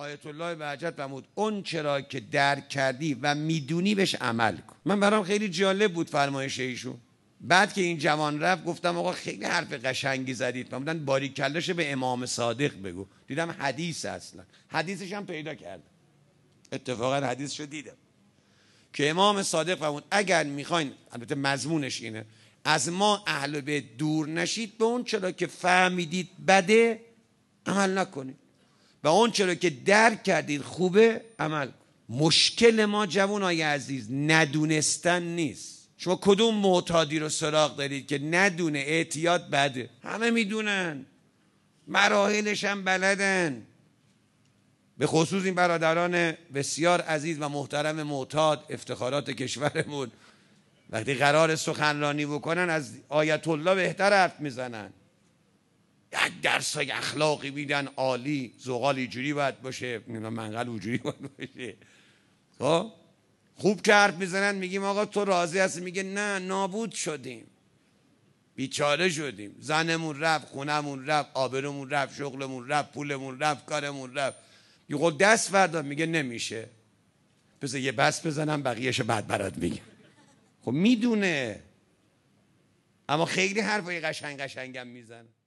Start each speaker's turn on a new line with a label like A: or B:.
A: آیت الله وحجت فرمود اون چرا که درک کردی و میدونی بهش عمل کن من برام خیلی جالب بود فرمایش ایشون بعد که این جوان رفت گفتم آقا خیلی حرف قشنگی زدید بودن باری کلش به امام صادق بگو دیدم حدیث اصلا حدیثش هم پیدا کردم اتفاقا حدیثش رو دیدم که امام صادق فرمود اگر میخواین البته مضمونش اینه از ما اهل بیت دور نشید به اون چرا که فهمیدید بده عمل نکنید و اون چرا که درک کردید خوبه عمل مشکل ما جوانای عزیز ندونستن نیست شما کدوم معتادی رو سراغ دارید که ندونه اعتیاد بده همه میدونن مراحلش هم بلدن به خصوص این برادران بسیار عزیز و محترم معتاد افتخارات کشورمون وقتی قرار سخنرانی بکنن از آیت الله بهتر حرف میزنن یک درس های اخلاقی میدن عالی زغال جوری باید باشه منقل اونجوری باید باشه خب؟ خوب که حرف میزنن میگیم آقا تو راضی هستی میگه نه نابود شدیم بیچاره شدیم زنمون رفت خونمون رفت آبرمون رفت شغلمون رفت پولمون رفت کارمون رفت یه دست فردا میگه نمیشه پس یه بس بزنم بقیهش بعد برات میگه خب میدونه اما خیلی حرفای قشنگ قشنگم میزنه